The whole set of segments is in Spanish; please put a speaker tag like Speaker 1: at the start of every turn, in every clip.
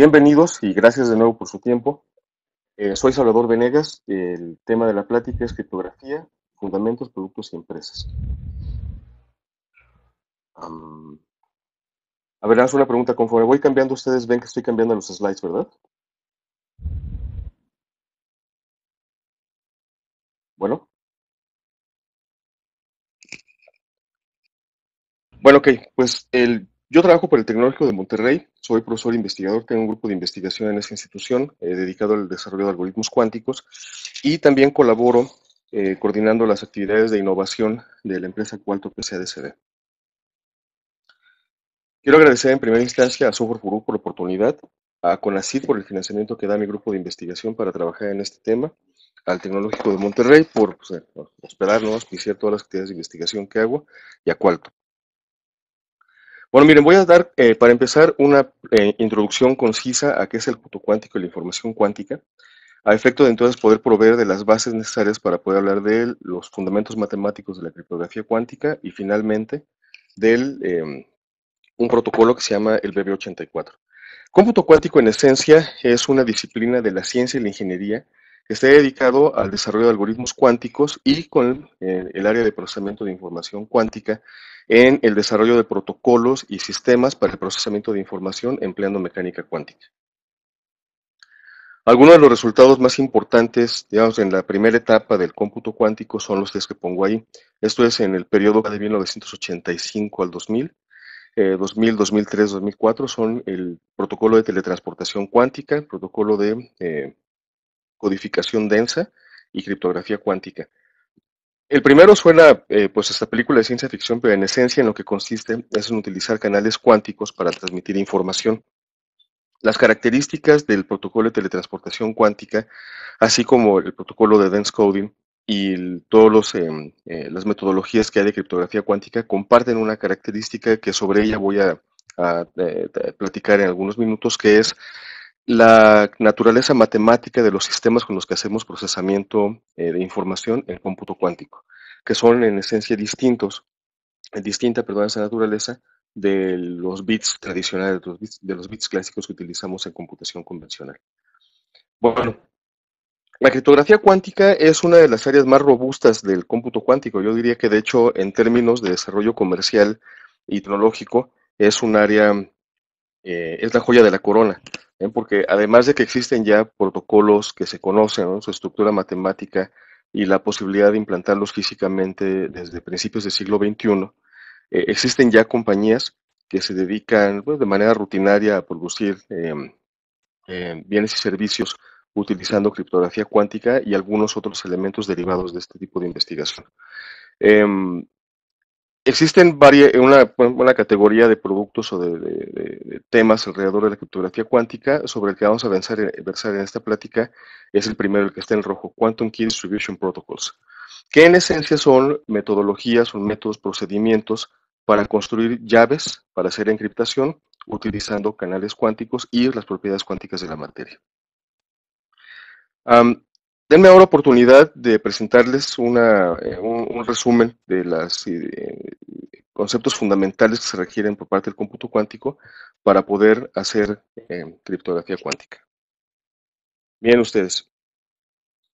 Speaker 1: Bienvenidos y gracias de nuevo por su tiempo. Eh, soy Salvador Venegas. El tema de la plática es criptografía, fundamentos, productos y empresas. a ver, haz una pregunta. Conforme voy cambiando, ustedes ven que estoy cambiando los slides, ¿verdad? Bueno. Bueno, ok, pues el yo trabajo para el Tecnológico de Monterrey, soy profesor investigador, tengo un grupo de investigación en esa institución eh, dedicado al desarrollo de algoritmos cuánticos y también colaboro eh, coordinando las actividades de innovación de la empresa Cualto PCADCD. Quiero agradecer en primera instancia a Software Guru por la oportunidad, a CONACYT por el financiamiento que da mi grupo de investigación para trabajar en este tema, al Tecnológico de Monterrey por pues, hospedarnos, eh, auspiciar todas las actividades de investigación que hago y a Cualto. Bueno, miren, voy a dar, eh, para empezar, una eh, introducción concisa a qué es el punto cuántico y la información cuántica, a efecto de entonces poder proveer de las bases necesarias para poder hablar de los fundamentos matemáticos de la criptografía cuántica y finalmente del em, un protocolo que se llama el BB84. Cómputo cuántico en esencia es una disciplina de la ciencia y la ingeniería que dedicado al desarrollo de algoritmos cuánticos y con eh, el, área de procesamiento de información cuántica en el desarrollo de protocolos y sistemas para el procesamiento de información empleando mecánica cuántica. Algunos de los resultados más importantes, digamos, en la primera etapa del cómputo cuántico son los tres que pongo ahí. Esto es en el periodo de 1985 al 2000. 2000, 2003, 2004 son el protocolo de teletransportación cuántica, el protocolo de eh, codificación densa y criptografía cuántica. El primero suena, eh, pues, esta película de ciencia ficción, pero en esencia en lo que consiste es en utilizar canales cuánticos para transmitir información. Las características del protocolo de teletransportación cuántica, así como el protocolo de dense coding y todas em, eh, las metodologías que hay de criptografía cuántica, comparten una característica que sobre ella voy a, a eh, platicar en algunos minutos, que es la naturaleza matemática de los sistemas con los que hacemos procesamiento eh, de información en cómputo cuántico, que son en esencia distintos, distinta, perdón, esa naturaleza de los bits tradicionales, de los bits, de los bits clásicos que utilizamos en computación convencional. Bueno, la criptografía cuántica es una de las áreas más robustas del cómputo cuántico. Yo diría que, de hecho, en términos de desarrollo comercial y tecnológico, es un área eh, es la joya de la corona, ¿eh? porque además de que existen ya protocolos que se conocen, su estructura matemática y la posibilidad de implantarlos físicamente desde principios del siglo XXI, eh, existen ya compañías que se dedican pues, de manera rutinaria a producir em, em, bienes y servicios utilizando criptografía cuántica y algunos otros elementos derivados de este tipo de investigación. Em, existen varias, una, categoría de productos o de, temas alrededor de la criptografía cuántica sobre el que vamos a eh, versar, en esta plática. Es el primero, el que está en rojo, Quantum Key Distribution Protocols, que en esencia son metodologías, son métodos, procedimientos para construir llaves para hacer encriptación utilizando canales cuánticos y las propiedades cuánticas de la materia. Denme ahora oportunidad de presentarles eh, un, resumen de los eh, conceptos fundamentales que se requieren por parte del cómputo cuántico para poder hacer eh, criptografía cuántica. Bien, ustedes.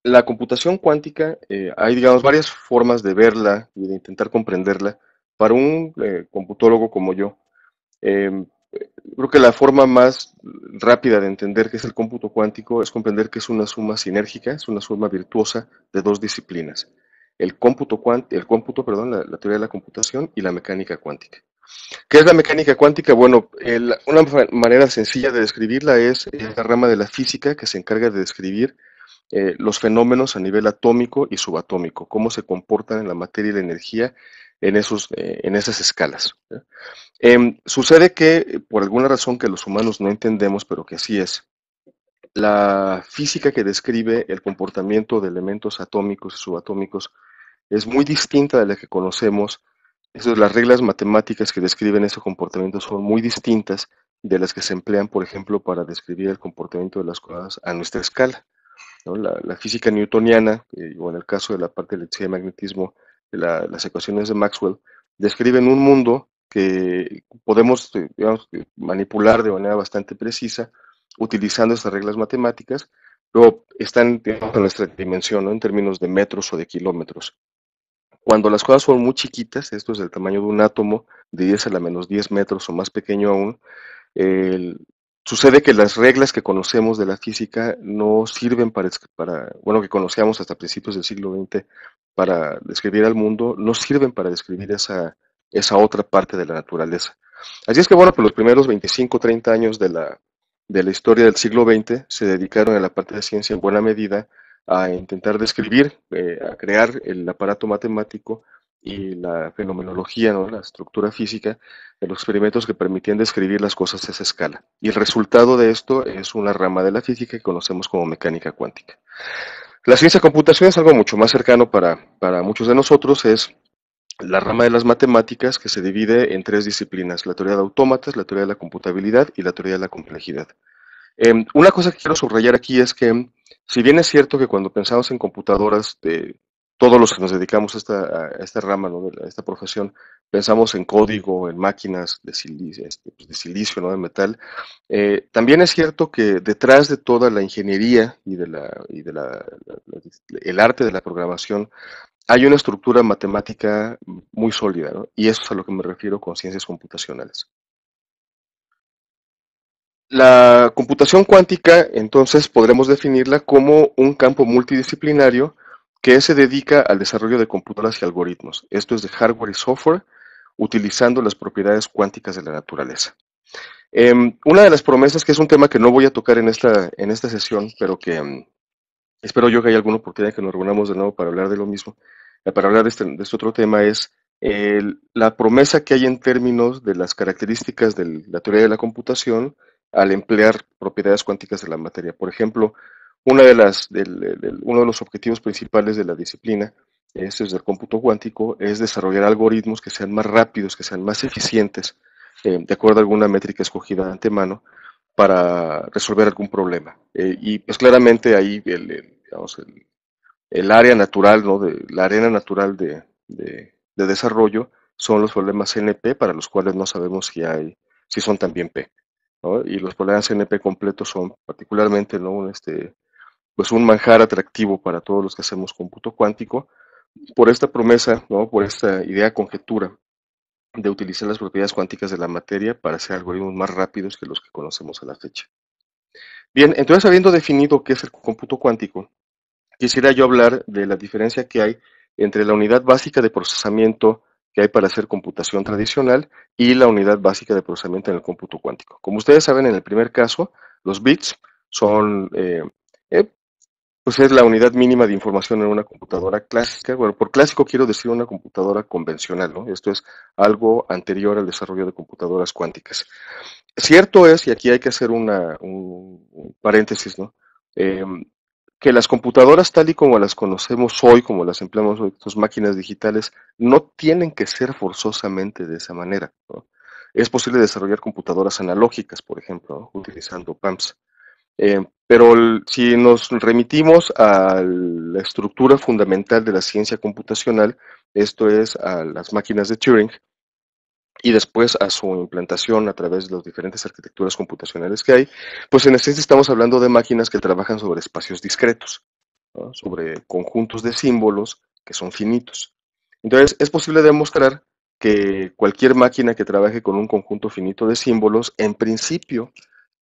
Speaker 1: La computación cuántica, hay, digamos, varias formas de verla y de intentar comprenderla para un computólogo como yo. Em, creo que la forma más rápida de entender qué es el cómputo cuántico es comprender que es una suma sinérgica, es una suma virtuosa de dos disciplinas. El cómputo, el cómputo perdón, la, teoría de la computación y la mecánica cuántica. ¿Qué es la mecánica cuántica? Bueno, una manera sencilla de describirla es, la rama de la física que se encarga de describir eh, los fenómenos a nivel atómico y subatómico, cómo se comportan en la materia y la energía en, esos, eh, en esas escalas. Em, sucede que, eh, por alguna razón que los humanos no entendemos, pero que así es, la física que describe el comportamiento de elementos atómicos y subatómicos es muy distinta de la que conocemos. Esas, las reglas matemáticas que describen ese comportamiento son muy distintas de las que se emplean, por ejemplo, para describir el comportamiento de las cosas a nuestra escala. La, física newtoniana, eh, o en el caso de la parte de electricidad magnetismo, las ecuaciones de Maxwell, describen un mundo que podemos eh, manipular de manera bastante precisa utilizando estas reglas matemáticas, pero están en nuestra dimensión, en términos de metros o de kilómetros. Cuando las cosas son muy chiquitas, esto es del tamaño de un átomo, de 10 a la menos 10 metros o más pequeño aún, Sucede que las reglas que conocemos de la física no sirven para, bueno, que conocíamos hasta principios del siglo XX para describir al mundo, no sirven para describir esa, esa otra parte de la naturaleza. Así es que, bueno, por pues los primeros 25, 30 años de la, de la historia del siglo XX se dedicaron a la parte de ciencia en buena medida a intentar describir, eh, a crear el aparato matemático y la fenomenología, ¿no? la estructura física, de los experimentos que permitían describir las cosas a esa escala. Y el resultado de esto es una rama de la física que conocemos como mecánica cuántica. La ciencia de computación es algo mucho más cercano para, muchos de nosotros, es la rama de las matemáticas que se divide en tres disciplinas, la teoría de autómatas, la teoría de la computabilidad y la teoría de la complejidad. Em, una cosa que quiero subrayar aquí es que, si bien es cierto que cuando pensamos en computadoras de todos los que nos dedicamos a esta, rama, a esta profesión, pensamos en código, en máquinas de silicio, este, pues, de, silicio, ¿no? de metal. Eh, también es cierto que detrás de toda la ingeniería y del de la, arte de la programación, hay una estructura matemática muy sólida, y eso es a lo que me refiero con ciencias computacionales. La computación cuántica, entonces, podremos definirla como un campo multidisciplinario que se dedica al desarrollo de computadoras y algoritmos, esto es de hardware y software, utilizando las propiedades cuánticas de la naturaleza. Em, una de las promesas, que es un tema que no voy a tocar en esta, en esta sesión, pero que em, espero yo que haya alguna oportunidad que nos reunamos de nuevo para hablar de lo mismo, eh, para hablar este, de este, otro tema, es la promesa que hay en términos de las características de la teoría de la computación al emplear propiedades cuánticas de la materia. Por ejemplo, de las, uno de los objetivos principales de la disciplina este es, el cómputo cuántico es desarrollar algoritmos que sean más rápidos, que sean más eficientes, eh, de acuerdo a alguna métrica escogida de antemano, para resolver algún problema. Eh, y pues claramente ahí el, área natural, ¿no? la arena natural de, desarrollo son los problemas NP para los cuales no sabemos si, hay, si son también P. Y los problemas NP completos son particularmente ¿no? este, pues un manjar atractivo para todos los que hacemos cómputo cuántico por esta promesa, ¿no? por esta idea conjetura de utilizar las propiedades cuánticas de la materia para hacer algoritmos más rápidos que los que conocemos a la fecha. Bien, entonces habiendo definido qué es el cómputo cuántico, quisiera yo hablar de la diferencia que hay entre la unidad básica de procesamiento que hay para hacer computación tradicional y la unidad básica de procesamiento en el cómputo cuántico. Como ustedes saben, en el primer caso, los bits son eh, pues es la unidad mínima de información en una computadora clásica. Bueno, por clásico quiero decir una computadora convencional, ¿no? Esto es algo anterior al desarrollo de computadoras cuánticas. Cierto es, y aquí hay que hacer una, un, paréntesis, ¿no? Em, que las computadoras tal y como las conocemos hoy, como las empleamos hoy, estas máquinas digitales, no tienen que ser forzosamente de esa manera. Es posible desarrollar computadoras analógicas, por ejemplo, utilizando PAMPS. Eh, pero si nos remitimos a la estructura fundamental de la ciencia computacional, esto es a las máquinas de Turing, y después a su implantación a través de las diferentes arquitecturas computacionales que hay, pues en esencia estamos hablando de máquinas que trabajan sobre espacios discretos, sobre conjuntos de símbolos que son finitos. Entonces, es posible demostrar que cualquier máquina que trabaje con un conjunto finito de símbolos, en principio,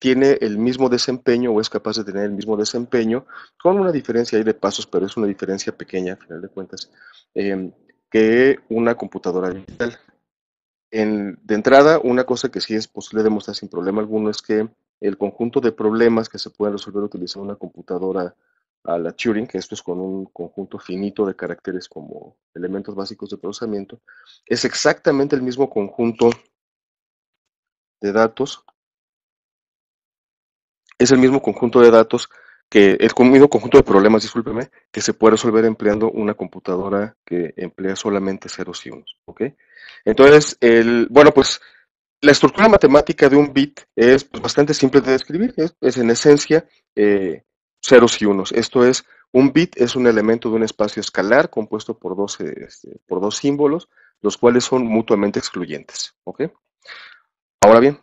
Speaker 1: tiene el mismo desempeño o es capaz de tener el mismo desempeño, con una diferencia ahí de pasos, pero es una diferencia pequeña, a final de cuentas, em, que una computadora digital. En, de entrada, una cosa que sí es posible demostrar sin problema alguno es que el conjunto de problemas que se pueden resolver utilizando una computadora a la Turing, que esto es con un conjunto finito de caracteres como elementos básicos de procesamiento, es exactamente el mismo conjunto de datos es el mismo conjunto de datos que el mismo conjunto de problemas, discúlpeme, que se puede resolver empleando una computadora que emplea solamente ceros y unos, ¿ok? Entonces, el, bueno, pues la estructura matemática de un bit es pues, bastante simple de describir, es, en esencia eh, ceros y unos. Esto es, un bit es un elemento de un espacio escalar compuesto por dos, este, por dos símbolos, los cuales son mutuamente excluyentes, ¿ok? Ahora bien,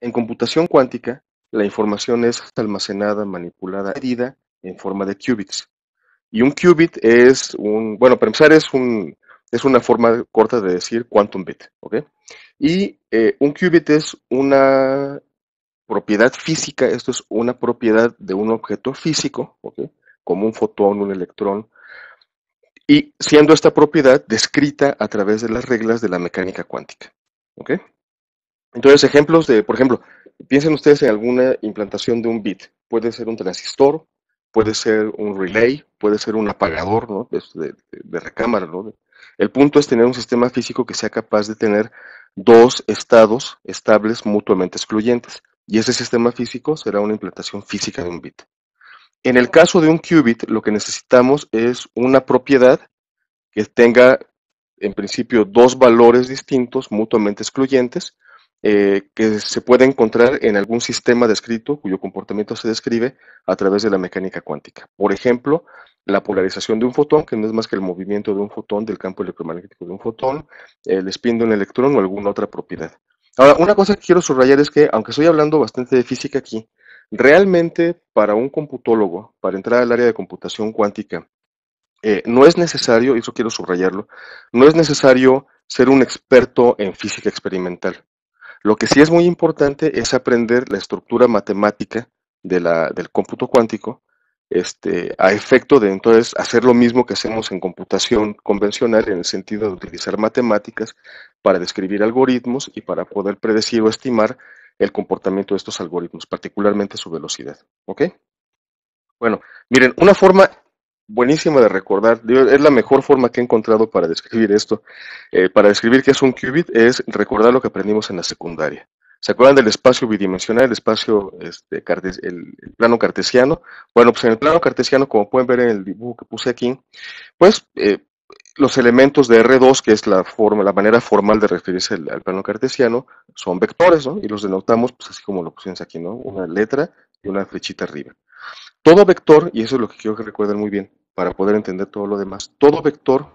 Speaker 1: En computación cuántica, la información es almacenada, manipulada, medida en forma de qubits. Y un qubit es un, bueno, para empezar es un, es una forma corta de decir quantum bit, ¿ok? Y eh, un qubit es una propiedad física, esto es una propiedad de un objeto físico, Como un fotón, un electrón, y siendo esta propiedad descrita a través de las reglas de la mecánica cuántica, ¿ok? Entonces, ejemplos de, por ejemplo, piensen ustedes en alguna implantación de un bit. Puede ser un transistor, puede ser un relay, puede ser un apagador de, recámara. El punto es tener un sistema físico que sea capaz de tener dos estados estables mutuamente excluyentes. Y ese sistema físico será una implantación física de un bit. En el caso de un qubit, lo que necesitamos es una propiedad que tenga, en principio, dos valores distintos mutuamente excluyentes, eh, que se puede encontrar en algún sistema descrito cuyo comportamiento se describe a través de la mecánica cuántica. Por ejemplo, la polarización de un fotón, que no es más que el movimiento de un fotón, del campo electromagnético de un fotón, el spin de un electrón o alguna otra propiedad. Ahora, una cosa que quiero subrayar es que, aunque estoy hablando bastante de física aquí, realmente para un computólogo, para entrar al área de computación cuántica, eh, no es necesario, y eso quiero subrayarlo, no es necesario ser un experto en física experimental. Lo que sí es muy importante es aprender la estructura matemática del cómputo cuántico este, a efecto de entonces hacer lo mismo que hacemos en computación convencional en el sentido de utilizar matemáticas para describir algoritmos y para poder predecir o estimar el comportamiento de estos algoritmos, particularmente su velocidad. ¿Ok? Bueno, miren, una forma buenísima de recordar. Es la mejor forma que he encontrado para describir esto. Eh, para describir qué es un qubit es recordar lo que aprendimos en la secundaria. ¿Se acuerdan del espacio bidimensional, el espacio, este, el, plano cartesiano? Bueno, pues en el plano cartesiano, como pueden ver en el dibujo que puse aquí, pues eh, los elementos de R2, que es la forma, la manera formal de referirse al, plano cartesiano, son vectores, ¿no? Y los denotamos, pues así como lo pusimos aquí, ¿no? Una letra y una flechita arriba. Todo vector, y eso es lo que quiero que recuerden muy bien, para poder entender todo lo demás. Todo vector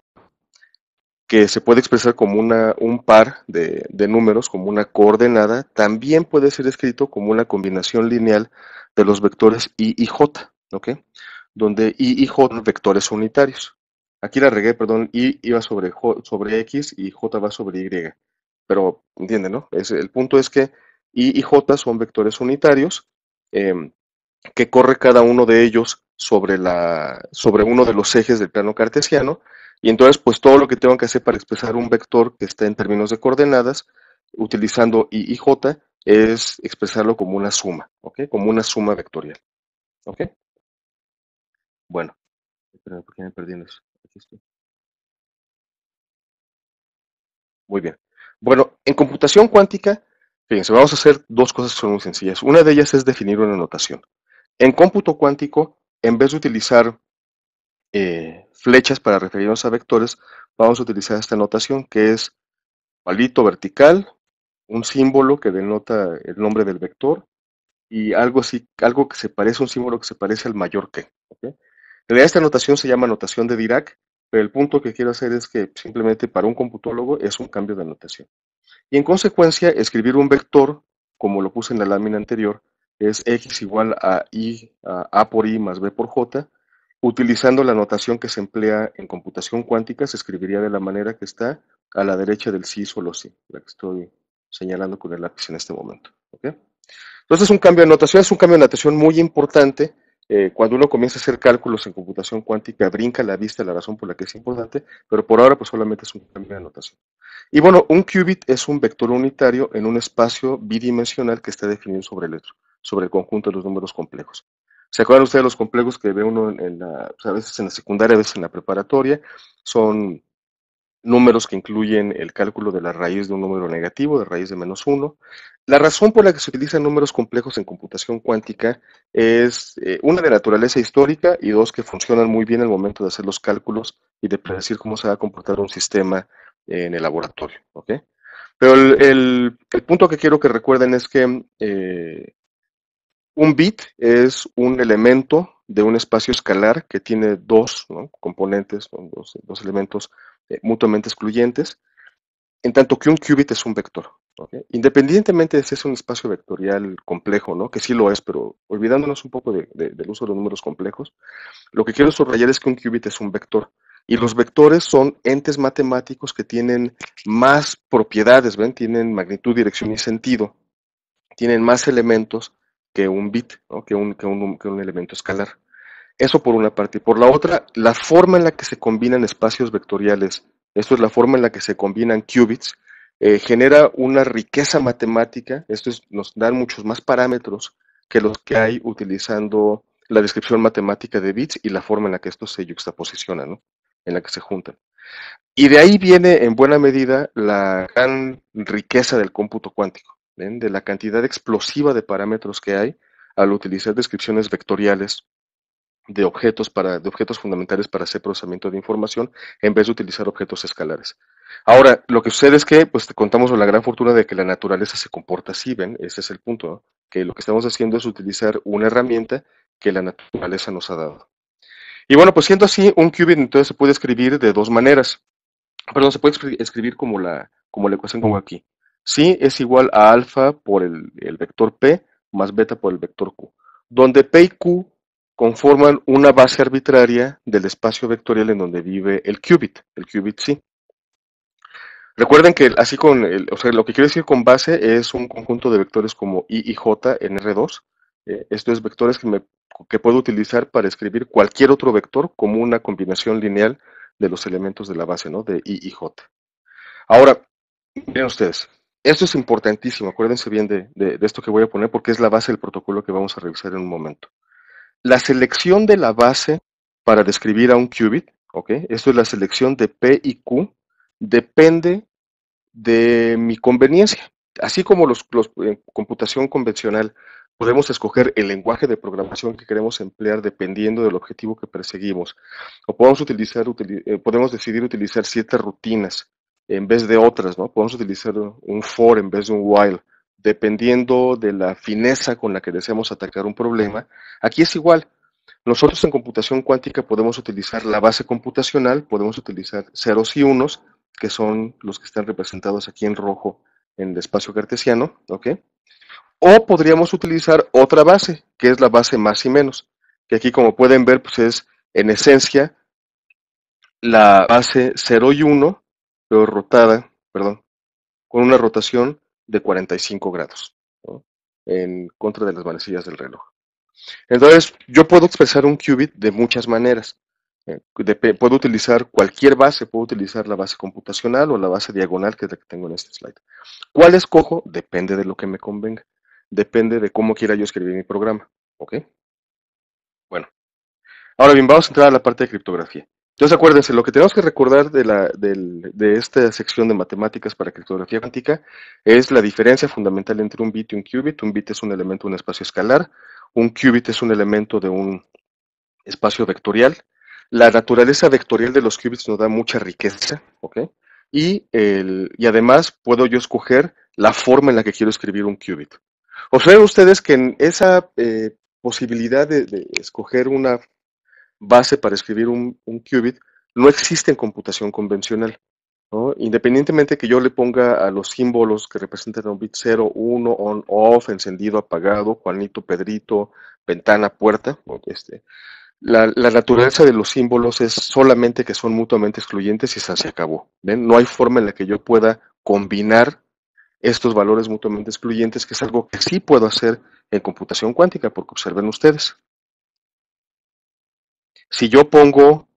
Speaker 1: que se puede expresar como un par de, números, como una coordenada, también puede ser escrito como una combinación lineal de los vectores I y J, ¿ok? Donde I y J son vectores unitarios. Aquí la regué, perdón, I iba sobre, sobre X y J va sobre Y. Pero, ¿entienden, no? el punto es que I y J son vectores unitarios em, que corre cada uno de ellos sobre, la, sobre uno de los ejes del plano cartesiano, y entonces pues todo lo que tengo que hacer para expresar un vector que está en términos de coordenadas, utilizando i y j, es expresarlo como una suma, ¿ok? Como una suma vectorial, ¿ok? Bueno, Muy bien. Bueno, en computación cuántica, fíjense, vamos a hacer dos cosas que son muy sencillas. Una de ellas es definir una notación. En cómputo cuántico, en vez de utilizar eh, flechas para referirnos a vectores, vamos a utilizar esta notación que es palito vertical, un símbolo que denota el nombre del vector y algo así, algo que se parece, un símbolo que se parece al mayor que. En realidad esta notación se llama notación de Dirac, pero el punto que quiero hacer es que simplemente para un computólogo es un cambio de notación. Y en consecuencia, escribir un vector, como lo puse en la lámina anterior, es x igual a i a, por i más b por j, utilizando la notación que se emplea en computación cuántica, se escribiría de la manera que está a la derecha del sí solo sí, la que estoy señalando con el lápiz en este momento. Entonces es un cambio de notación, es un cambio de notación muy importante eh, cuando uno comienza a hacer cálculos en computación cuántica, brinca la vista la razón por la que es importante, pero por ahora pues solamente es un cambio de notación. Y bueno, un qubit es un vector unitario en un espacio bidimensional que está definido sobre el otro, sobre el conjunto de los números complejos. ¿Se acuerdan ustedes de los complejos que ve uno en la, pues, a veces en la secundaria, a veces en la preparatoria? Son números que incluyen el cálculo de la raíz de un número negativo, de raíz de menos 1. La razón por la que se utilizan números complejos en computación cuántica es eh, una de naturaleza histórica y dos que funcionan muy bien al momento de hacer los cálculos y de predecir cómo se va a comportar un sistema en el laboratorio. Pero el, punto que quiero que recuerden es que eh, un bit es un elemento de un espacio escalar que tiene dos componentes, dos, dos elementos eh, mutuamente excluyentes, en tanto que un qubit es un vector. Independientemente de si es un espacio vectorial complejo, ¿no? que sí lo es, pero olvidándonos un poco del uso de los números complejos, lo que quiero subrayar es que un qubit es un vector. Y los vectores son entes matemáticos que tienen más propiedades, ¿ven? Tienen magnitud, dirección y sentido. Tienen más elementos que un bit, que un elemento escalar. Eso por una parte. y Por la otra, la forma en la que se combinan espacios vectoriales, esto es la forma en la que se combinan qubits, eh, genera una riqueza matemática, esto es, nos dan muchos más parámetros que los que hay utilizando la descripción matemática de bits y la forma en la que estos se juxtaposicionan, en la que se juntan. Y de ahí viene en buena medida la gran riqueza del cómputo cuántico, de la cantidad explosiva de parámetros que hay al utilizar descripciones vectoriales de objetos, para, de objetos fundamentales para hacer procesamiento de información en vez de utilizar objetos escalares. Ahora, lo que sucede es que pues, contamos con la gran fortuna de que la naturaleza se comporta así, ¿ven? Ese es el punto, que lo que estamos haciendo es utilizar una herramienta que la naturaleza nos ha dado. Y bueno, pues siendo así, un qubit entonces se puede escribir de dos maneras. Perdón, se puede escribir como la, como la ecuación como aquí. si es igual a alfa por el, el vector P más beta por el vector Q, donde P y Q conforman una base arbitraria del espacio vectorial en donde vive el qubit, el qubit sí. Recuerden que así con, lo que quiero decir con base es un conjunto de vectores como i y j en R2. Eh, esto es vectores que, me, puedo utilizar para escribir cualquier otro vector como una combinación lineal de los elementos de la base, ¿no? De i y j. Ahora, miren ustedes, esto es importantísimo, acuérdense bien de esto que voy a poner porque es la base del protocolo que vamos a revisar en un momento. La selección de la base para describir a un qubit, Esto es la selección de P y Q, depende de mi conveniencia. Así como los, en eh, computación convencional, podemos escoger el lenguaje de programación que queremos emplear dependiendo del objetivo que perseguimos. O podemos, utilizar, eh, podemos decidir utilizar ciertas rutinas en vez de otras, ¿no? Podemos utilizar un for en vez de un while dependiendo de la fineza con la que deseamos atacar un problema. Aquí es igual. Nosotros en computación cuántica podemos utilizar la base computacional, podemos utilizar ceros y unos, que son los que están representados aquí en rojo en el espacio cartesiano, ¿ok? O podríamos utilizar otra base, que es la base más y menos, que aquí como pueden ver, pues es en esencia la base 0 y 1, pero rotada, perdón, con una rotación de 45 grados en contra de las manecillas del reloj. Entonces, yo puedo expresar un qubit de muchas maneras. Eh, puedo utilizar cualquier base, puedo utilizar la base computacional o la base diagonal que que tengo en este slide. ¿Cuál escojo? Depende de lo que me convenga. Depende de cómo quiera yo escribir mi programa. ¿Ok? Bueno. Ahora bien, vamos a entrar a la parte de criptografía. Entonces acuérdense, lo que tenemos que recordar de, la, de, esta sección de matemáticas para criptografía cuántica es la diferencia fundamental entre un bit y un qubit. Un bit es un elemento de un espacio escalar, un qubit es un elemento de un espacio vectorial. La naturaleza vectorial de los qubits nos da mucha riqueza, ¿ok? Y, y además puedo yo escoger la forma en la que quiero escribir un qubit. Observen ustedes que en esa eh, posibilidad de escoger una base para escribir un, qubit no existe en computación convencional. Independientemente que yo le ponga a los símbolos que representan un bit 0, 1, on, off, encendido, apagado, Juanito, Pedrito, ventana, puerta, este, la, naturaleza de los símbolos es solamente que son mutuamente excluyentes y se acabó. No hay forma en la que yo pueda combinar estos valores mutuamente excluyentes, que es algo que sí puedo hacer en computación cuántica, porque observen ustedes. Si yo pongo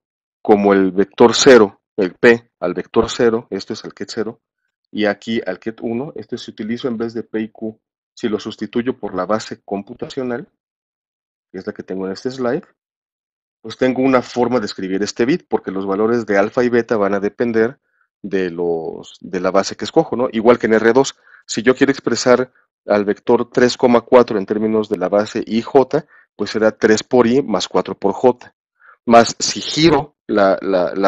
Speaker 1: como el vector 0, el P al vector 0, esto es al ket 0, y aquí al ket 1, este se utiliza en vez de P y Q. Si lo sustituyo por la base computacional, que es la que tengo en este slide, pues tengo una forma de escribir este bit, porque los valores de alfa y beta van a depender de, los, de la base que escojo, ¿no? Igual que en R2, si yo quiero expresar al vector 3,4 en términos de la base IJ, pues será 3 por I más 4 por J más si giro la,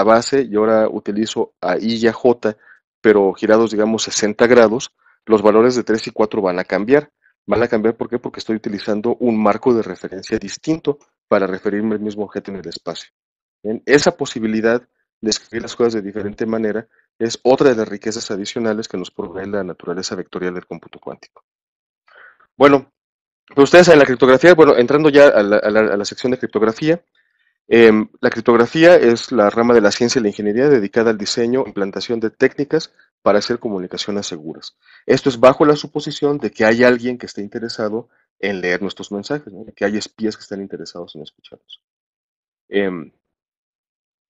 Speaker 1: base, y ahora utilizo a I y a J, pero girados, digamos, 60 grados, los valores de 3 y 4 van a cambiar. Van a cambiar, ¿por qué? Porque estoy utilizando un marco de referencia distinto para referirme al mismo objeto en el espacio. esa posibilidad de escribir las cosas de diferente manera es otra de las riquezas adicionales que nos provee la naturaleza vectorial del cómputo cuántico. Bueno, pues ustedes en la criptografía, bueno, entrando ya a la sección de criptografía, Em, la criptografía es la rama de la ciencia y la ingeniería dedicada al diseño e implantación de técnicas para hacer comunicaciones seguras. Esto es bajo la suposición de que hay alguien que esté interesado en leer nuestros mensajes, que hay espías que están interesados en escucharnos. Em,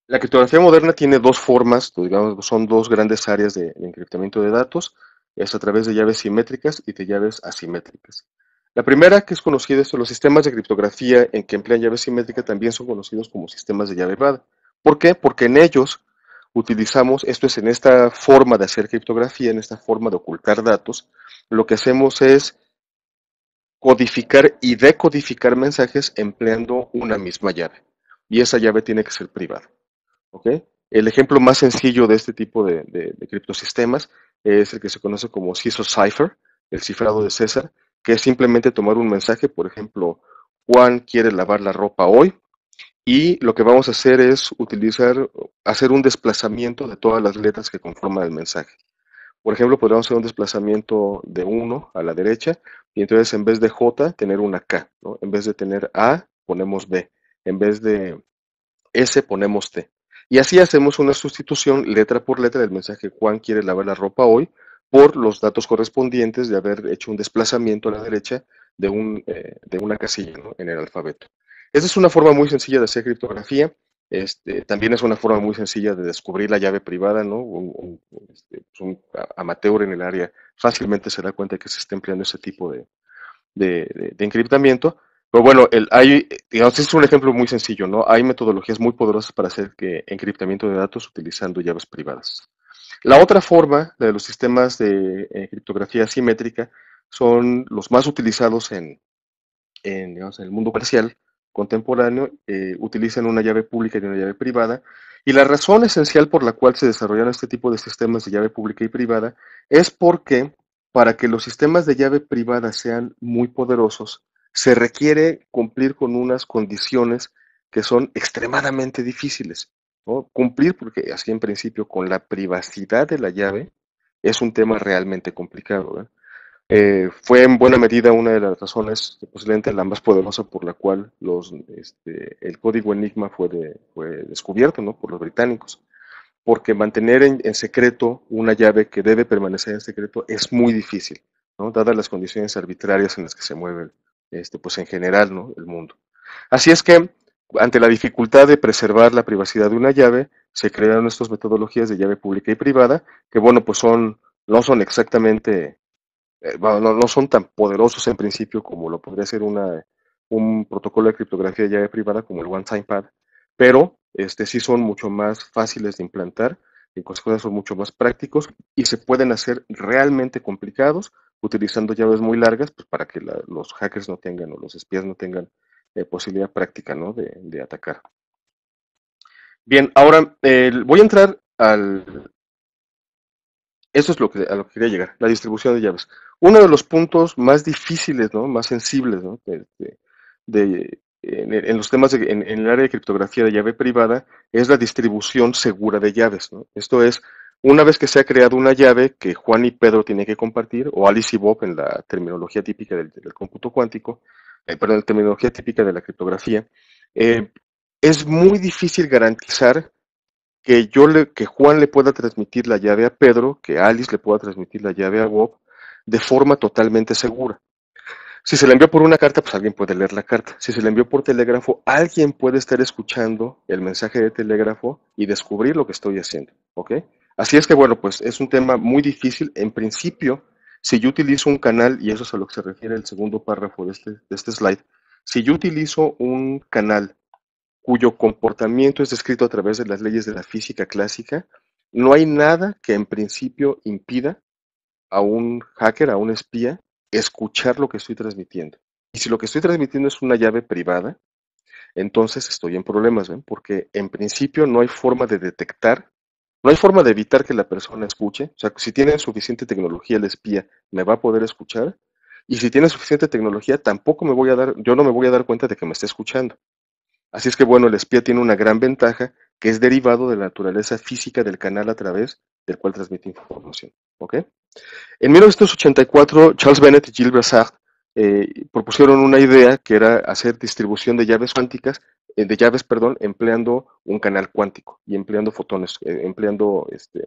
Speaker 1: la criptografía moderna tiene dos formas, digamos, son dos grandes áreas de encriptamiento de datos, es a través de llaves simétricas y de llaves asimétricas. La primera que es conocida es los sistemas de criptografía en que emplean llave simétrica también son conocidos como sistemas de llave privada. ¿Por qué? Porque en ellos utilizamos, esto es en esta forma de hacer criptografía, en esta forma de ocultar datos, lo que hacemos es codificar y decodificar mensajes empleando una misma llave. Y esa llave tiene que ser privada. El ejemplo más sencillo de este tipo de, de criptosistemas es el que se conoce como CISO Cipher, el cifrado de César, que es simplemente tomar un mensaje, por ejemplo, Juan quiere lavar la ropa hoy y lo que vamos a hacer es utilizar, hacer un desplazamiento de todas las letras que conforman el mensaje. Por ejemplo, podríamos hacer un desplazamiento de 1 a la derecha y entonces en vez de J tener una K, ¿no? en vez de tener A ponemos B, en vez de S ponemos T. Y así hacemos una sustitución letra por letra del mensaje Juan quiere lavar la ropa hoy por los datos correspondientes de haber hecho un desplazamiento a la derecha de, un, eh, una casilla en el alfabeto. Esta es una forma muy sencilla de hacer criptografía. Este, también es una forma muy sencilla de descubrir la llave privada, ¿no? Un, este, pues amateur en el área fácilmente se da cuenta que se está empleando ese tipo de, encriptamiento. Pero bueno, el, hay, es un ejemplo muy sencillo, ¿no? Hay metodologías muy poderosas para hacer que encriptamiento de datos utilizando llaves privadas. La otra forma de los sistemas de eh, criptografía simétrica son los más utilizados en, el mundo comercial contemporáneo, eh, utilizan una llave pública y una llave privada. Y la razón esencial por la cual se desarrollaron este tipo de sistemas de llave pública y privada es porque para que los sistemas de llave privada sean muy poderosos, se requiere cumplir con unas condiciones que son extremadamente difíciles. Cumplir, porque así en principio, con la privacidad de la llave es un tema realmente complicado. Eh, fue en buena medida una de las razones, eh, posiblemente la más poderosa por la cual los, este, el código Enigma fue, descubierto ¿no? por los británicos, porque mantener en, secreto una llave que debe permanecer en secreto es muy difícil, ¿no? dadas las condiciones arbitrarias en las que se mueve este, pues en general ¿no? el mundo. Así es que ante la dificultad de preservar la privacidad de una llave, se crearon estas metodologías de llave pública y privada, que bueno, pues son, no son exactamente, eh, no, son tan poderosos en principio como lo podría ser una, un protocolo de criptografía de llave privada como el One Time Pad, pero este, sí son mucho más fáciles de implantar, en consecuencia son mucho más prácticos y se pueden hacer realmente complicados utilizando llaves muy largas pues, para que los hackers no tengan o los espías no tengan posibilidad práctica ¿no? de, atacar. Bien, ahora voy a entrar al... Eso es lo que, a lo que quería llegar, la distribución de llaves. Uno de los puntos más difíciles, ¿no? más sensibles en, los temas, en, el área de criptografía de llave privada, es la distribución segura de llaves. Esto es, una vez que se ha creado una llave que Juan y Pedro tienen que compartir, o Alice y Bob en la terminología típica del, del cómputo cuántico, para eh, perdón, terminología típica de la criptografía, eh, es muy difícil garantizar que yo le, que Juan le pueda transmitir la llave a Pedro, que Alice le pueda transmitir la llave a Bob de forma totalmente segura. Si se le envió por una carta, pues alguien puede leer la carta. Si se le envió por telégrafo, alguien puede estar escuchando el mensaje de telégrafo y descubrir lo que estoy haciendo, Así es que bueno, pues es un tema muy difícil. En principio, si yo utilizo un canal, y eso es a lo que se refiere el segundo párrafo de este, de este slide, si yo utilizo un canal cuyo comportamiento es descrito a través de las leyes de la física clásica, no hay nada que en principio impida a un hacker, a un espía, escuchar lo que estoy transmitiendo. Y si lo que estoy transmitiendo es una llave privada, entonces estoy en problemas, ¿ven? Porque en principio no hay forma de detectar no hay forma de evitar que la persona escuche. O sea, si tiene suficiente tecnología el espía, me va a poder escuchar. Y si tiene suficiente tecnología, tampoco me voy a dar, yo no me voy a dar cuenta de que me está escuchando. Así es que bueno, el espía tiene una gran ventaja que es derivado de la naturaleza física del canal a través del cual transmite información. En 1984, Charles Bennett y Gilles Brassard eh, propusieron una idea que era hacer distribución de llaves cuánticas eh, de llaves, perdón, empleando un canal cuántico y empleando fotones, eh, empleando, este,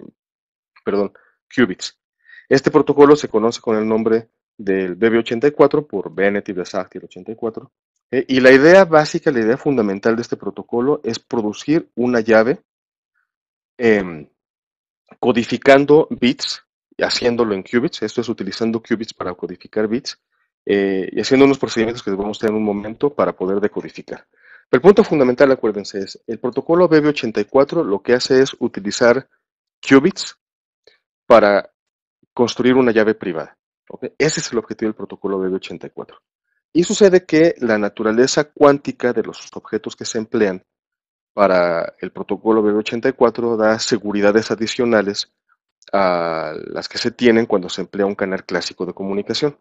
Speaker 1: perdón, qubits. Este protocolo se conoce con el nombre del BB84 por Bennett y Brassard 84. Eh, y la idea básica, la idea fundamental de este protocolo es producir una llave em, codificando bits y haciéndolo en qubits. Esto es utilizando qubits para codificar bits y haciendo unos procedimientos que debemos a tener en un momento para poder decodificar. El punto fundamental, acuérdense, es el protocolo BB84 lo que hace es utilizar qubits para construir una llave privada. Ese es el objetivo del protocolo BB84. Y sucede que la naturaleza cuántica de los objetos que se emplean para el protocolo BB84 da seguridades adicionales a las que se tienen cuando se emplea un canal clásico de comunicación.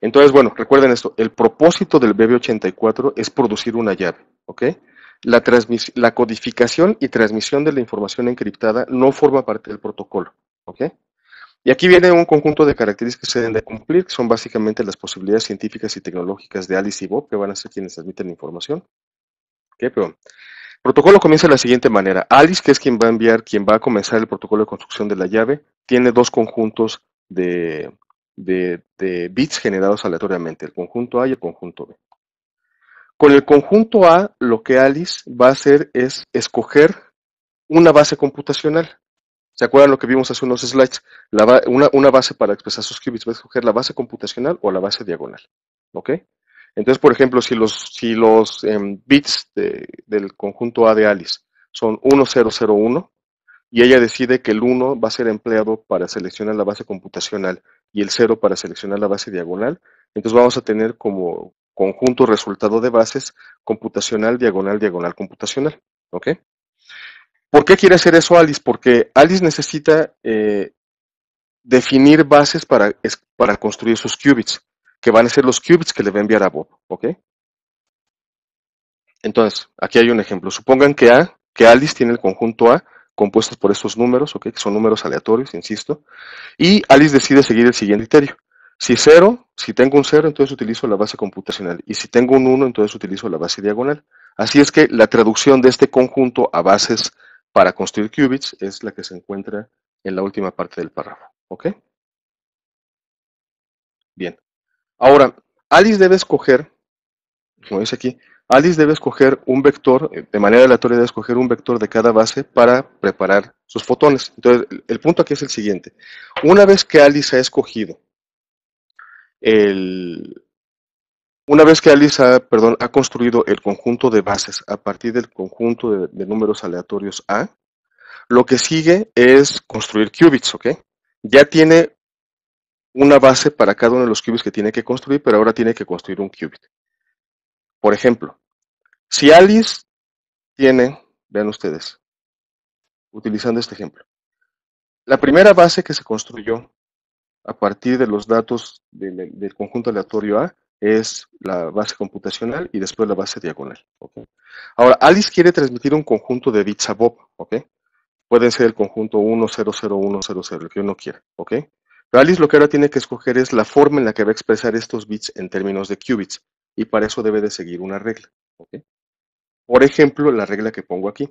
Speaker 1: Entonces, bueno, recuerden esto, el propósito del BB84 es producir una llave, ¿ok? La, codificación y transmisión de la información encriptada no forma parte del protocolo, ¿ok? Y aquí viene un conjunto de características que se deben de cumplir, que son básicamente las posibilidades científicas y tecnológicas de Alice y Bob, que van a ser quienes transmiten la información. ¿Ok? Pero el protocolo comienza de la siguiente manera. Alice, que es quien va a enviar, quien va a comenzar el protocolo de construcción de la llave, tiene dos conjuntos de, de, bits generados aleatoriamente, el conjunto A y el conjunto B. Con el conjunto A, lo que Alice va a hacer es escoger una base computacional. ¿Se acuerdan lo que vimos hace unos slides? una, base para expresar sus qubits. Va a escoger la base computacional o la base diagonal. ¿Ok? Entonces, por ejemplo, si los, si los em, bits del conjunto A de Alice son 1, y ella decide que el 1 va a ser empleado para seleccionar la base computacional y el 0 para seleccionar la base diagonal. Entonces vamos a tener como conjunto resultado de bases computacional, diagonal, diagonal, computacional. ¿Ok? ¿Por qué quiere hacer eso Alice? Porque Alice necesita eh, definir bases para, para construir sus qubits, que van a ser los qubits que le va a enviar a Bob. ¿Ok? Entonces, aquí hay un ejemplo. Supongan que A, que Alice tiene el conjunto A compuestas por estos números, ¿ok? que son números aleatorios, insisto, y Alice decide seguir el siguiente criterio. Si cero, si tengo un cero, entonces utilizo la base computacional, y si tengo un 1, entonces utilizo la base diagonal. Así es que la traducción de este conjunto a bases para construir qubits es la que se encuentra en la última parte del párrafo. ¿Ok? Bien. Ahora, Alice debe escoger, como dice aquí, Alice debe escoger un vector, eh, de manera aleatoria debe escoger un vector de cada base para preparar sus fotones. Entonces, el punto aquí es el siguiente. Una vez que Alice ha escogido el... Una vez que Alice ha, perdón, ha construido el conjunto de bases a partir del conjunto de, números aleatorios A, lo que sigue es construir qubits, ¿ok? Ya tiene una base para cada uno de los qubits que tiene que construir, pero ahora tiene que construir un qubit. Por ejemplo, si Alice tiene, vean ustedes, utilizando este ejemplo, la primera base que se construyó a partir de los datos del, conjunto aleatorio A es la base computacional y después la base diagonal. Ahora, Alice quiere transmitir un conjunto de bits a Bob. Pueden ser el conjunto 1, 0, 0, 1, 0, el que uno quiera. Pero Alice lo que ahora tiene que escoger es la forma en la que va a expresar estos bits en términos de qubits y para eso debe de seguir una regla. Por ejemplo, la regla que pongo aquí.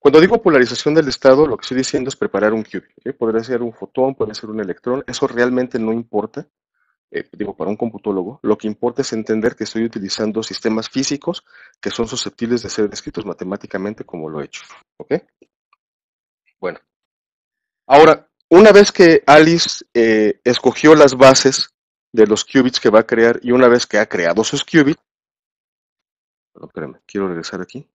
Speaker 1: Cuando digo polarización del estado, lo que estoy diciendo es preparar un qubit. ¿okay? Podría ser un fotón, puede ser un electrón, eso realmente no importa. Eh, digo, para un computólogo, lo que importa es entender que estoy utilizando sistemas físicos que son susceptibles de ser descritos matemáticamente como lo he hecho. ¿Ok? Bueno. Ahora, una vez que Alice eh, escogió las bases de los qubits que va a crear y una vez que ha creado sus qubits, quiero regresar aquí,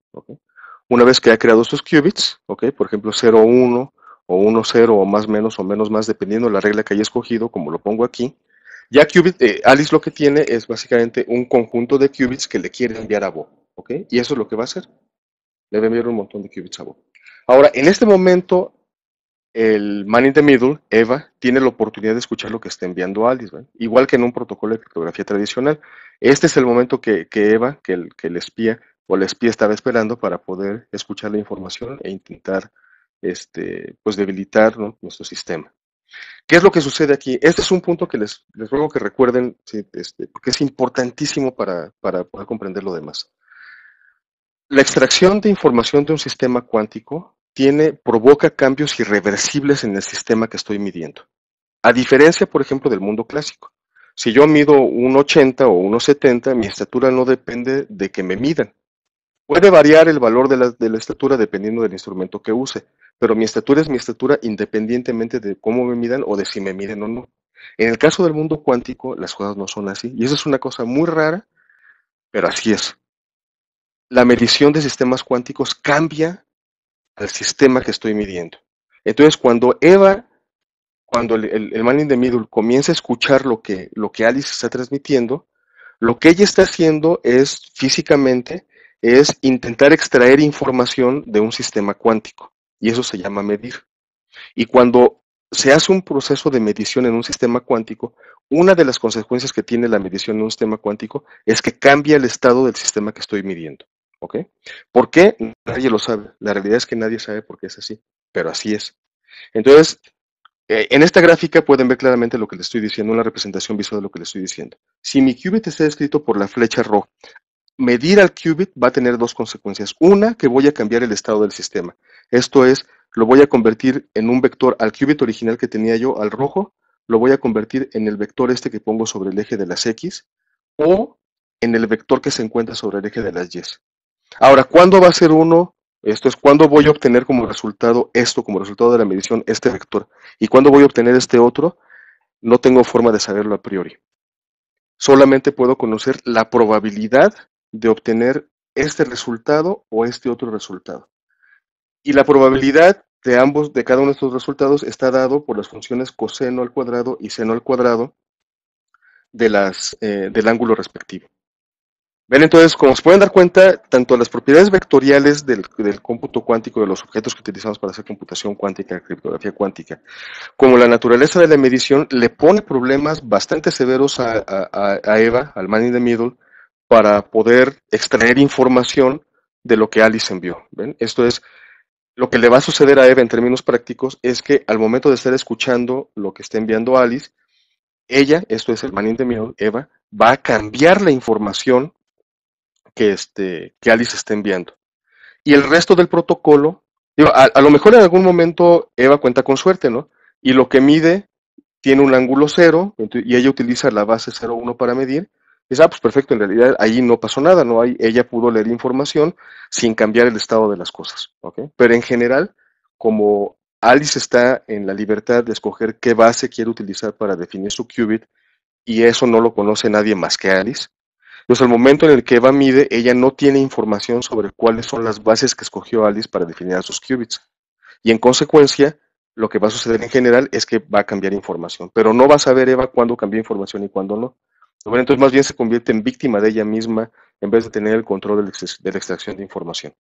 Speaker 1: una vez que ha creado sus qubits, ok por ejemplo 0, 1 o 1, 0 o más, menos o menos, más, dependiendo de la regla que haya escogido, como lo pongo aquí, ya qubit, eh, Alice lo que tiene es básicamente un conjunto de qubits que le quiere enviar a Bob, ¿ok? Y eso es lo que va a hacer. Le va a enviar un montón de qubits a Bob. Ahora, en este momento, el man in the middle, Eva, tiene la oportunidad de escuchar lo que está enviando Alice, igual que en un protocolo de criptografía tradicional. Este es el momento que, que Eva, que el, que espía o la espía estaba esperando para poder escuchar la información e intentar este, pues debilitar nuestro sistema. ¿Qué es lo que sucede aquí? Este es un punto que les, ruego que recuerden, este, porque es importantísimo para, para poder comprender lo demás. La extracción de información de un sistema cuántico tiene, provoca cambios irreversibles en el sistema que estoy midiendo. A diferencia, por ejemplo, del mundo clásico. Si yo mido un 80 o un 70, mi estatura no depende de que me midan. Puede variar el valor de la, de la estatura dependiendo del instrumento que use, pero mi estatura es mi estatura independientemente de cómo me midan o de si me miden o no. En el caso del mundo cuántico, las cosas no son así. Y eso es una cosa muy rara, pero así es. La medición de sistemas cuánticos cambia al sistema que estoy midiendo. Entonces, cuando Eva, cuando el, el, man in the middle comienza a escuchar lo que, lo que Alice está transmitiendo, lo que ella está haciendo es físicamente es intentar extraer información de un sistema cuántico y eso se llama medir. Y cuando se hace un proceso de medición en un sistema cuántico, una de las consecuencias que tiene la medición en un sistema cuántico es que cambia el estado del sistema que estoy midiendo. ¿Ok? ¿Por qué? Nadie lo sabe. La realidad es que nadie sabe por qué es así, pero así es. Entonces, eh, en esta gráfica pueden ver claramente lo que les estoy diciendo, una representación visual de lo que les estoy diciendo. Si mi qubit está escrito por la flecha roja, medir al qubit va a tener dos consecuencias. Una, que voy a cambiar el estado del sistema. Esto es, lo voy a convertir en un vector al qubit original que tenía yo, al rojo, lo voy a convertir en el vector este que pongo sobre el eje de las X o en el vector que se encuentra sobre el eje de las Y. Ahora, ¿cuándo va a ser uno? Esto es, ¿cuándo voy a obtener como resultado esto, como resultado de la medición, este vector? ¿Y cuándo voy a obtener este otro? No tengo forma de saberlo a priori. Solamente puedo conocer la probabilidad de obtener este resultado o este otro resultado. Y la probabilidad de ambos, de cada uno de estos resultados, está dado por las funciones coseno al cuadrado y seno al cuadrado de las, eh, del ángulo respectivo. Ven entonces, como se pueden dar cuenta, tanto las propiedades vectoriales del, del, cómputo cuántico de los objetos que utilizamos para hacer computación cuántica, criptografía cuántica, como la naturaleza de la medición le pone problemas bastante severos a, a, a Eva, al man in the middle, para poder extraer información de lo que Alice envió. ¿ven? Esto es, lo que le va a suceder a Eva en términos prácticos es que al momento de estar escuchando lo que está enviando Alice, ella, esto es el man in the middle, Eva, va a cambiar la información que, este, que Alice esté enviando. Y el resto del protocolo, a, lo mejor en algún momento Eva cuenta con suerte, ¿no? Y lo que mide tiene un ángulo cero y ella utiliza la base 0,1 para medir. Y dice, ah, pues perfecto, en realidad ahí no pasó nada, ¿no? Ahí, ella pudo leer información sin cambiar el estado de las cosas, ¿ok? Pero en general, como Alice está en la libertad de escoger qué base quiere utilizar para definir su qubit y eso no lo conoce nadie más que Alice, entonces, pues al momento en el que Eva mide, ella no tiene información sobre cuáles son las bases que escogió Alice para definir a sus qubits. Y en consecuencia, lo que va a suceder en general es que va a cambiar información, pero no va a saber Eva cuándo cambió información y cuándo no. entonces más bien se convierte en víctima de ella misma en vez de tener el control de la extracción de información.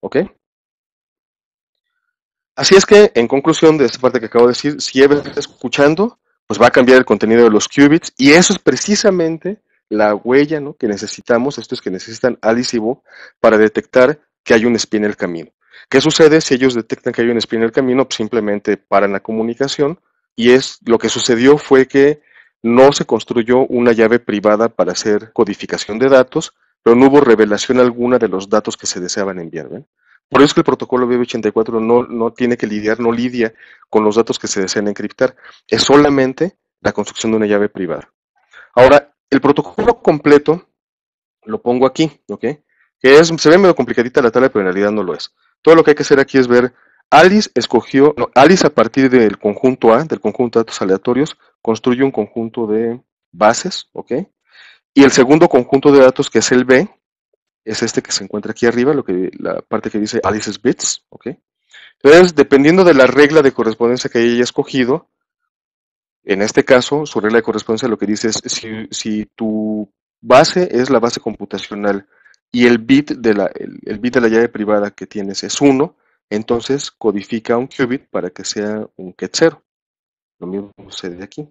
Speaker 1: ¿Ok? Así es que, en conclusión de esta parte que acabo de decir, si Eva está escuchando, pues va a cambiar el contenido de los qubits y eso es precisamente la huella ¿no? que necesitamos, esto es que necesitan adhesivo, para detectar que hay un espía en el camino. ¿Qué sucede si ellos detectan que hay un espía en el camino? Pues, simplemente paran la comunicación y es lo que sucedió fue que no se construyó una llave privada para hacer codificación de datos, pero no hubo revelación alguna de los datos que se deseaban enviar. Por eso es que el protocolo BB84 no, no tiene que lidiar, no lidia con los datos que se desean encriptar. Es solamente la construcción de una llave privada. Ahora, el protocolo completo lo pongo aquí, ¿ok? Que es, se ve medio complicadita la tabla, pero en realidad no lo es. Todo lo que hay que hacer aquí es ver, Alice escogió, Alice a partir del conjunto A, del conjunto de datos aleatorios, construye un conjunto de bases, ¿ok? Y el segundo conjunto de datos, que es el B, es este que se encuentra aquí arriba, lo que, la parte que dice Alice's Bits, ¿ok? Entonces, dependiendo de la regla de correspondencia que haya escogido, en este caso, su regla de correspondencia lo que dice es si, tu base es la base computacional y el bit, de la, el, bit de la llave privada que tienes es 1, entonces codifica un qubit para que sea un ket 0. Lo mismo sucede aquí.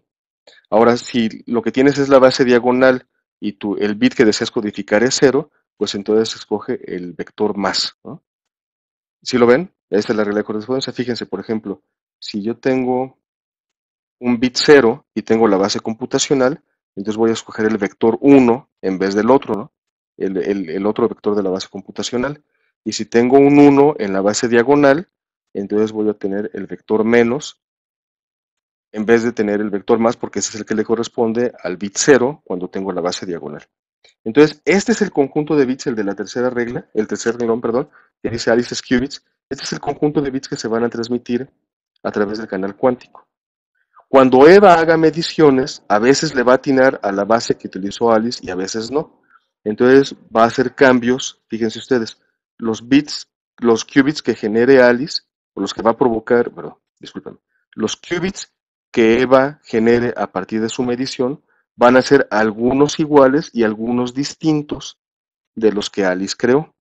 Speaker 1: Ahora, si lo que tienes es la base diagonal y tu, el bit que deseas codificar es 0, pues entonces escoge el vector más. ¿Sí lo ven? Esta es la regla de correspondencia. Fíjense, por ejemplo, si yo tengo un bit 0 y tengo la base computacional, entonces voy a escoger el vector 1 en vez del otro, ¿no? el, otro vector de la base computacional. Y si tengo un 1 en la base diagonal, entonces voy a tener el vector menos en vez de tener el vector más, porque ese es el que le corresponde al bit 0 cuando tengo la base diagonal. Entonces, este es el conjunto de bits, el de la tercera regla, el tercer renglón, perdón, que dice Alice qubits, Este es el conjunto de bits que se van a transmitir a través del canal cuántico. Cuando Eva haga mediciones, a veces le va a atinar a la base que utilizó Alice y a veces no. Entonces va a hacer cambios, fíjense ustedes, los bits, los qubits que genere Alice, o los que va a provocar, perdón, discúlpenme, los qubits que Eva genere a partir de su medición van a ser algunos iguales y algunos distintos de los que Alice creó.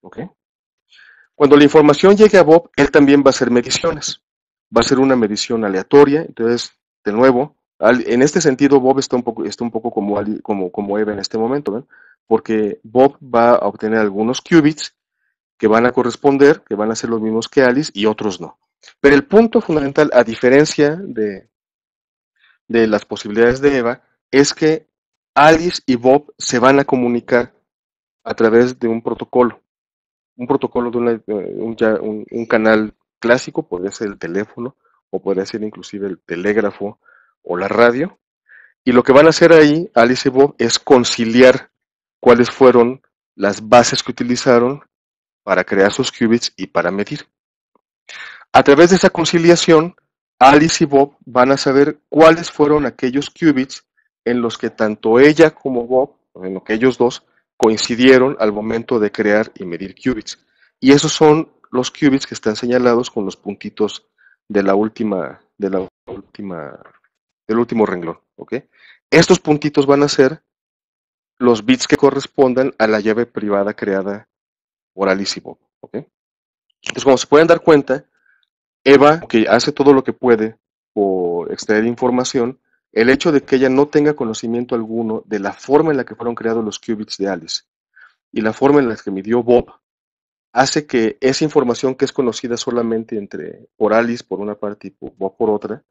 Speaker 1: ¿Ok? Cuando la información llegue a Bob, él también va a hacer mediciones va a ser una medición aleatoria. Entonces, de nuevo, en este sentido, Bob está un poco, está un poco como, como, como Eva en este momento, porque Bob va a obtener algunos qubits que van a corresponder, que van a ser los mismos que Alice y otros no. Pero el punto fundamental, a diferencia de, de las posibilidades de Eva, es que Alice y Bob se van a comunicar a través de un protocolo, un protocolo de eh, un, canal clásico, podría ser el teléfono o podría ser inclusive el telégrafo o la radio. Y lo que van a hacer ahí, Alice y Bob, es conciliar cuáles fueron las bases que utilizaron para crear sus qubits y para medir. A través de esa conciliación, Alice y Bob van a saber cuáles fueron aquellos qubits en los que tanto ella como Bob, en lo que ellos dos, coincidieron al momento de crear y medir qubits. Y esos son los qubits que están señalados con los puntitos de la última, de la última, del último renglón. ¿ok? Estos puntitos van a ser los bits que correspondan a la llave privada creada por Alice y Bob. ¿ok? Entonces, como se pueden dar cuenta, Eva, que hace todo lo que puede por extraer información, el hecho de que ella no tenga conocimiento alguno de la forma en la que fueron creados los qubits de Alice y la forma en la que midió Bob hace que esa información que es conocida solamente entre por Alice por una parte y por Bob por otra,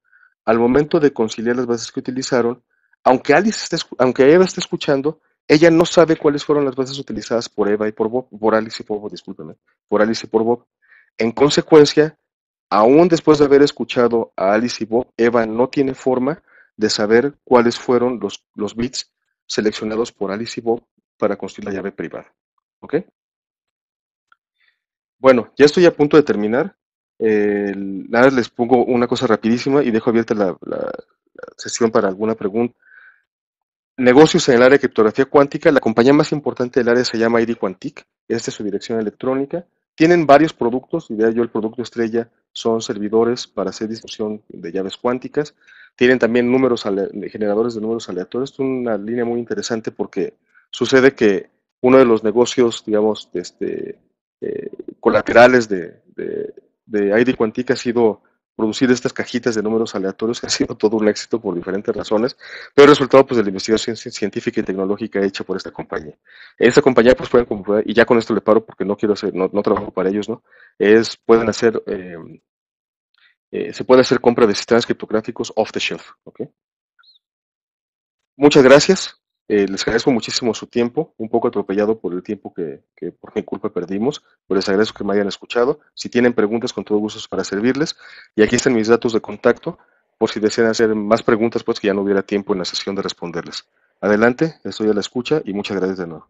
Speaker 1: al momento de conciliar las bases que utilizaron, aunque Alice esté, aunque Eva esté escuchando, ella no sabe cuáles fueron las bases utilizadas por Eva y por Bob, por Alice y por Bob, En consecuencia, aún después de haber escuchado a Alice y Bob, Eva no tiene forma de saber cuáles fueron los, los bits seleccionados por Alice y Bob para construir la llave privada. ¿Ok? Bueno, ya estoy a punto de terminar. Eh, les pongo una cosa rapidísima y dejo abierta la, sesión para alguna pregunta. Negocios en el área de criptografía cuántica. La compañía más importante del área se llama ID Quantic. Esta es su dirección electrónica. Tienen varios productos. Idea yo, el producto estrella son servidores para hacer distribución de llaves cuánticas. Tienen también números generadores de números aleatorios. Es una línea muy interesante porque sucede que uno de los negocios, digamos, este, eh, colaterales de, de, de ID Quantica, ha sido producir estas cajitas de números aleatorios que ha sido todo un éxito por diferentes razones, pero el resultado pues, de la investigación científica y tecnológica hecha por esta compañía. Esta compañía pues pueden y ya con esto le paro porque no quiero hacer, no, no trabajo para ellos, ¿no? Es, pueden hacer, em, eh, se puede hacer compra de sistemas criptográficos off the shelf, ¿ok? Muchas gracias. Eh, les agradezco muchísimo su tiempo, un poco atropellado por el tiempo que, por mi culpa perdimos, Por les agradezco que me hayan escuchado. Si tienen preguntas, con todo gusto es para servirles. Y aquí están mis datos de contacto, por si desean hacer más preguntas, pues que ya no hubiera tiempo en la sesión de responderles. Adelante, estoy a la escucha y muchas gracias de nuevo.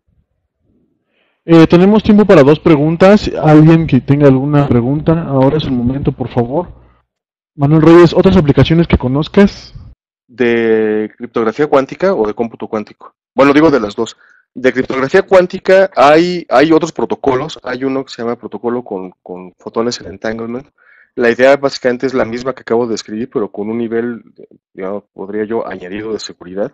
Speaker 1: Eh, tenemos tiempo para dos preguntas. Alguien que tenga alguna pregunta, ahora es el momento, por favor. Manuel Reyes, ¿otras aplicaciones que conozcas? de criptografía cuántica o de cómputo cuántico. Bueno, digo de las dos. De criptografía cuántica hay, hay otros protocolos. Hay uno que se llama protocolo con, fotones en entanglement. La idea básicamente es la misma que acabo de escribir, pero con un nivel, podría yo, añadido de seguridad.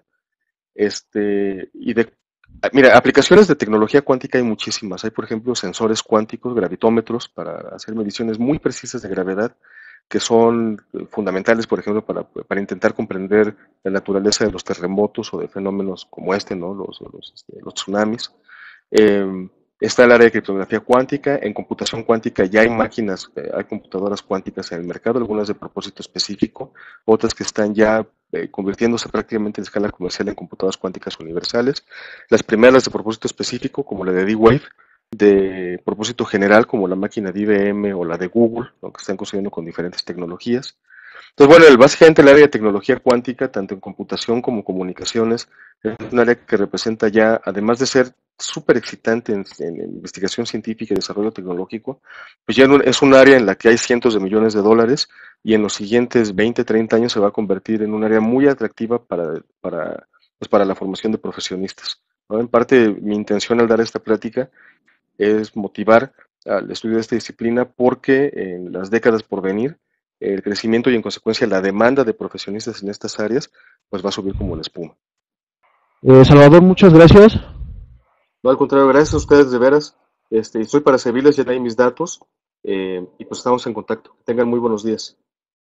Speaker 1: Este, y de, ah, mira, aplicaciones de tecnología cuántica hay muchísimas. Hay, por ejemplo, sensores cuánticos, gravitómetros para hacer mediciones muy precisas de gravedad que son fundamentales, por ejemplo, para, intentar comprender la naturaleza de los terremotos o de fenómenos como este, ¿no? los, este, tsunamis. Em, está el área de criptografía cuántica. En computación cuántica ya hay máquinas, eh, hay computadoras cuánticas en el mercado, algunas de propósito específico, otras que están ya eh, convirtiéndose prácticamente en escala comercial en computadoras cuánticas universales. Las primeras de propósito específico, como la de D-Wave, de propósito general, como la máquina de IBM o la de Google, lo que están construyendo con diferentes tecnologías. Entonces, bueno, básicamente el área de tecnología cuántica, tanto en computación como comunicaciones, es un área que representa ya, además de ser súper excitante en, investigación científica y desarrollo tecnológico, pues ya es un área en la que hay cientos de millones de dólares y en los siguientes 20, 30 años se va a convertir en un área muy atractiva para, para, pues para la formación de profesionistas. En parte, mi intención al dar esta plática es motivar al estudio de esta disciplina porque en las décadas por venir el crecimiento y en consecuencia la demanda de profesionistas en estas áreas pues va a subir como la espuma. Eh, Salvador, muchas gracias. No, al contrario, gracias a ustedes de veras. Este, estoy para servirles, ya hay mis datos eh, y pues estamos en contacto. tengan muy buenos días.